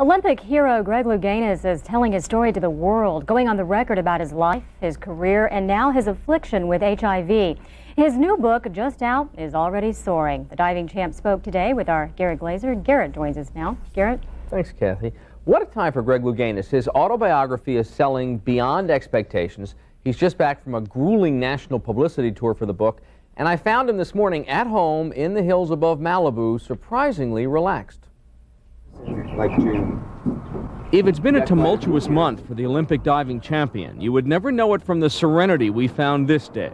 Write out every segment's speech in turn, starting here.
Olympic hero Greg Louganis is telling his story to the world, going on the record about his life, his career, and now his affliction with HIV. His new book, just out, is already soaring. The diving champ spoke today with our Garrett Glazer. Garrett joins us now. Garrett? Thanks, Kathy. What a time for Greg Louganis. His autobiography is selling beyond expectations. He's just back from a grueling national publicity tour for the book, and I found him this morning at home in the hills above Malibu, surprisingly relaxed like June. If it's been a tumultuous month for the Olympic diving champion, you would never know it from the serenity we found this day.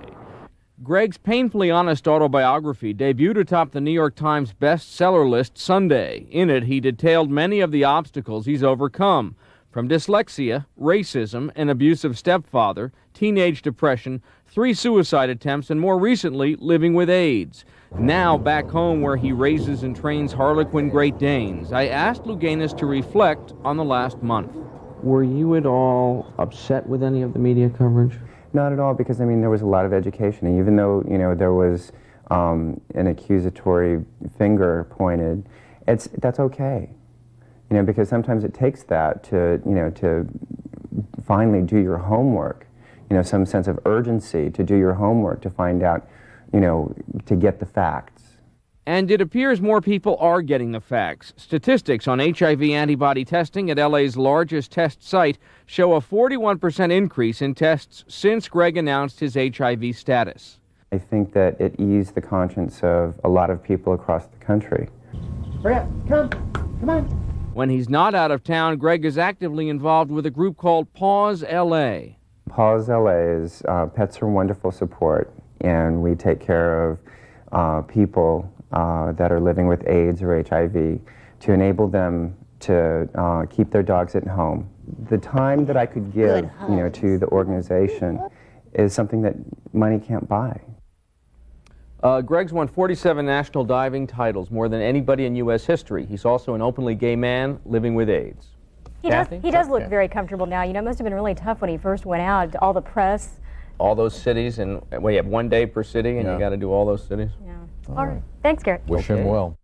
Greg's painfully honest autobiography debuted atop the New York Times bestseller list Sunday. In it, he detailed many of the obstacles he's overcome, from dyslexia, racism, an abusive stepfather, teenage depression, three suicide attempts, and more recently, living with AIDS. Now back home where he raises and trains Harlequin Great Danes, I asked Luganis to reflect on the last month. Were you at all upset with any of the media coverage? Not at all, because I mean, there was a lot of education, and even though, you know, there was um, an accusatory finger pointed, it's, that's okay you know, because sometimes it takes that to, you know, to finally do your homework, you know, some sense of urgency to do your homework to find out, you know, to get the facts. And it appears more people are getting the facts. Statistics on HIV antibody testing at LA's largest test site show a 41% increase in tests since Greg announced his HIV status. I think that it eased the conscience of a lot of people across the country. Hurry come, come on. When he's not out of town, Greg is actively involved with a group called Pause LA. Pause LA is uh, pets for wonderful support, and we take care of uh, people uh, that are living with AIDS or HIV to enable them to uh, keep their dogs at home. The time that I could give, you know, to the organization is something that money can't buy. Uh, Greg's won 47 national diving titles, more than anybody in U.S. history. He's also an openly gay man living with AIDS. He does, he does look very comfortable now. You know, it must have been really tough when he first went out, all the press. All those cities, and well, you have one day per city, and yeah. you got to do all those cities. Yeah. All, all right. right. Thanks, Garrett. Wish okay. him well.